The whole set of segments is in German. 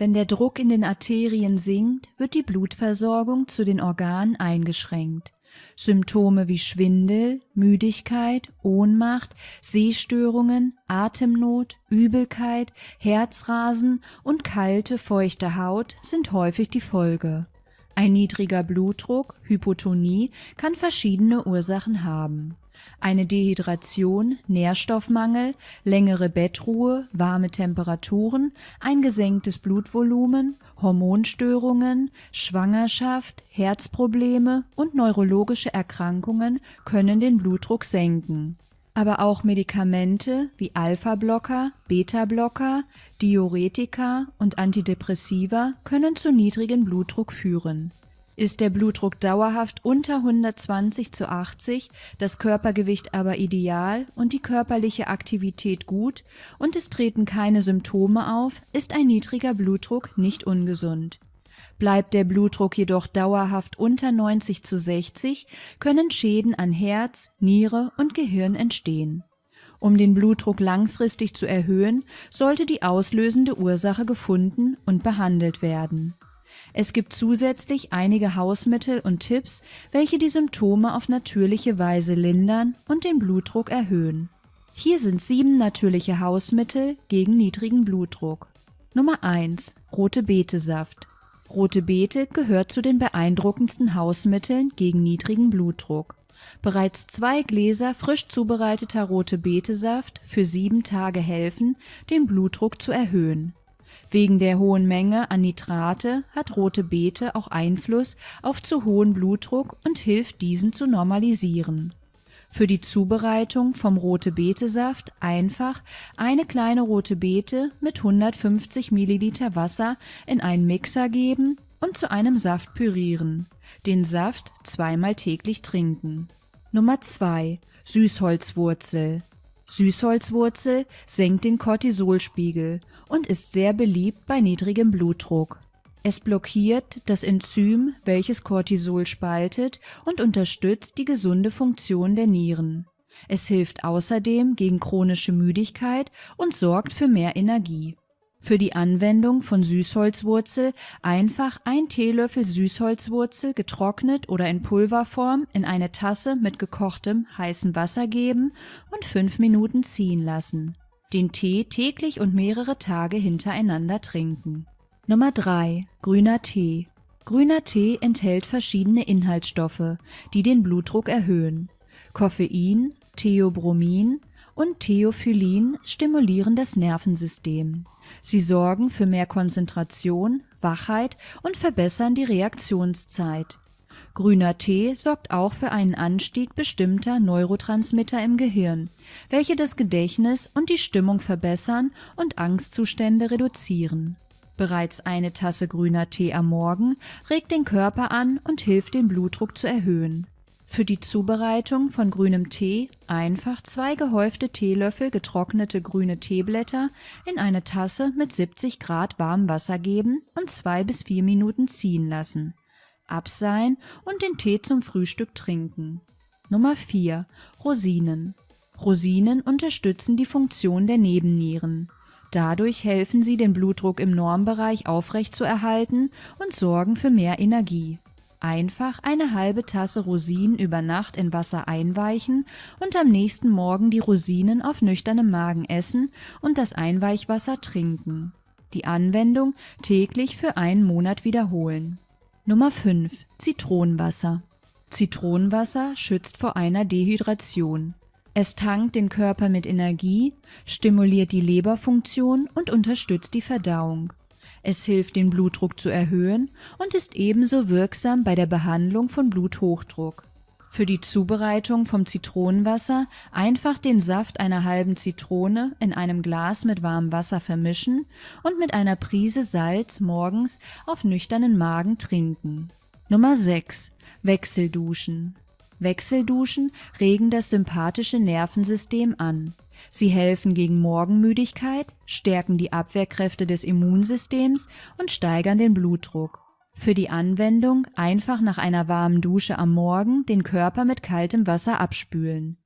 Wenn der Druck in den Arterien sinkt, wird die Blutversorgung zu den Organen eingeschränkt. Symptome wie Schwindel, Müdigkeit, Ohnmacht, Sehstörungen, Atemnot, Übelkeit, Herzrasen und kalte, feuchte Haut sind häufig die Folge. Ein niedriger Blutdruck, Hypotonie, kann verschiedene Ursachen haben eine Dehydration, Nährstoffmangel, längere Bettruhe, warme Temperaturen, ein gesenktes Blutvolumen, Hormonstörungen, Schwangerschaft, Herzprobleme und neurologische Erkrankungen können den Blutdruck senken. Aber auch Medikamente wie Alpha-Blocker, Beta-Blocker, Diuretika und Antidepressiva können zu niedrigem Blutdruck führen ist der Blutdruck dauerhaft unter 120 zu 80, das Körpergewicht aber ideal und die körperliche Aktivität gut und es treten keine Symptome auf, ist ein niedriger Blutdruck nicht ungesund. Bleibt der Blutdruck jedoch dauerhaft unter 90 zu 60, können Schäden an Herz, Niere und Gehirn entstehen. Um den Blutdruck langfristig zu erhöhen, sollte die auslösende Ursache gefunden und behandelt werden. Es gibt zusätzlich einige Hausmittel und Tipps, welche die Symptome auf natürliche Weise lindern und den Blutdruck erhöhen. Hier sind sieben natürliche Hausmittel gegen niedrigen Blutdruck. Nummer 1. Rote Betesaft. Rote Beete gehört zu den beeindruckendsten Hausmitteln gegen niedrigen Blutdruck. Bereits zwei Gläser frisch zubereiteter rote Betesaft für sieben Tage helfen, den Blutdruck zu erhöhen. Wegen der hohen Menge an Nitrate hat Rote Beete auch Einfluss auf zu hohen Blutdruck und hilft diesen zu normalisieren. Für die Zubereitung vom rote Beetesaft einfach eine kleine rote Beete mit 150 Milliliter Wasser in einen Mixer geben und zu einem Saft pürieren. Den Saft zweimal täglich trinken. Nummer 2 Süßholzwurzel Süßholzwurzel senkt den Cortisolspiegel und ist sehr beliebt bei niedrigem Blutdruck. Es blockiert das Enzym, welches Cortisol spaltet und unterstützt die gesunde Funktion der Nieren. Es hilft außerdem gegen chronische Müdigkeit und sorgt für mehr Energie. Für die Anwendung von Süßholzwurzel einfach ein Teelöffel Süßholzwurzel getrocknet oder in Pulverform in eine Tasse mit gekochtem heißem Wasser geben und fünf Minuten ziehen lassen. Den Tee täglich und mehrere Tage hintereinander trinken. Nummer 3. Grüner Tee. Grüner Tee enthält verschiedene Inhaltsstoffe, die den Blutdruck erhöhen. Koffein, Theobromin und Theophyllin stimulieren das Nervensystem. Sie sorgen für mehr Konzentration, Wachheit und verbessern die Reaktionszeit. Grüner Tee sorgt auch für einen Anstieg bestimmter Neurotransmitter im Gehirn, welche das Gedächtnis und die Stimmung verbessern und Angstzustände reduzieren. Bereits eine Tasse grüner Tee am Morgen regt den Körper an und hilft den Blutdruck zu erhöhen. Für die Zubereitung von grünem Tee einfach zwei gehäufte Teelöffel getrocknete grüne Teeblätter in eine Tasse mit 70 Grad warmem Wasser geben und zwei bis vier Minuten ziehen lassen. Abseihen und den Tee zum Frühstück trinken. Nummer 4. Rosinen. Rosinen unterstützen die Funktion der Nebennieren. Dadurch helfen sie, den Blutdruck im Normbereich aufrechtzuerhalten und sorgen für mehr Energie. Einfach eine halbe Tasse Rosinen über Nacht in Wasser einweichen und am nächsten Morgen die Rosinen auf nüchternem Magen essen und das Einweichwasser trinken. Die Anwendung täglich für einen Monat wiederholen. Nummer 5. Zitronenwasser. Zitronenwasser schützt vor einer Dehydration. Es tankt den Körper mit Energie, stimuliert die Leberfunktion und unterstützt die Verdauung. Es hilft, den Blutdruck zu erhöhen und ist ebenso wirksam bei der Behandlung von Bluthochdruck. Für die Zubereitung vom Zitronenwasser einfach den Saft einer halben Zitrone in einem Glas mit warmem Wasser vermischen und mit einer Prise Salz morgens auf nüchternen Magen trinken. Nummer 6. Wechselduschen. Wechselduschen regen das sympathische Nervensystem an. Sie helfen gegen Morgenmüdigkeit, stärken die Abwehrkräfte des Immunsystems und steigern den Blutdruck. Für die Anwendung einfach nach einer warmen Dusche am Morgen den Körper mit kaltem Wasser abspülen.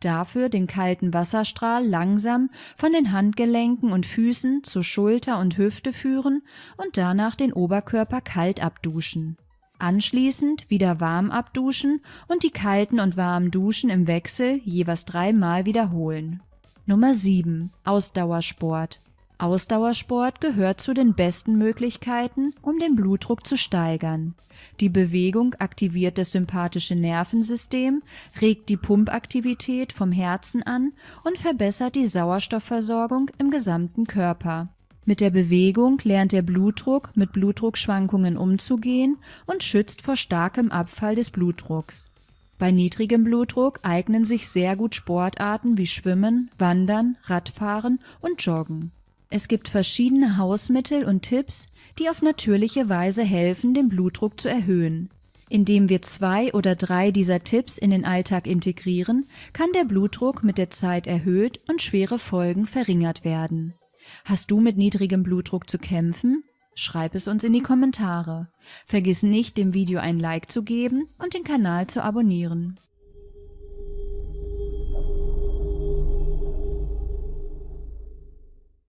Dafür den kalten Wasserstrahl langsam von den Handgelenken und Füßen zur Schulter und Hüfte führen und danach den Oberkörper kalt abduschen. Anschließend wieder warm abduschen und die kalten und warmen Duschen im Wechsel jeweils dreimal wiederholen. Nummer 7. Ausdauersport. Ausdauersport gehört zu den besten Möglichkeiten, um den Blutdruck zu steigern. Die Bewegung aktiviert das sympathische Nervensystem, regt die Pumpaktivität vom Herzen an und verbessert die Sauerstoffversorgung im gesamten Körper. Mit der Bewegung lernt der Blutdruck mit Blutdruckschwankungen umzugehen und schützt vor starkem Abfall des Blutdrucks. Bei niedrigem Blutdruck eignen sich sehr gut Sportarten wie Schwimmen, Wandern, Radfahren und Joggen. Es gibt verschiedene Hausmittel und Tipps, die auf natürliche Weise helfen, den Blutdruck zu erhöhen. Indem wir zwei oder drei dieser Tipps in den Alltag integrieren, kann der Blutdruck mit der Zeit erhöht und schwere Folgen verringert werden. Hast du mit niedrigem Blutdruck zu kämpfen? Schreib es uns in die Kommentare. Vergiss nicht, dem Video ein Like zu geben und den Kanal zu abonnieren.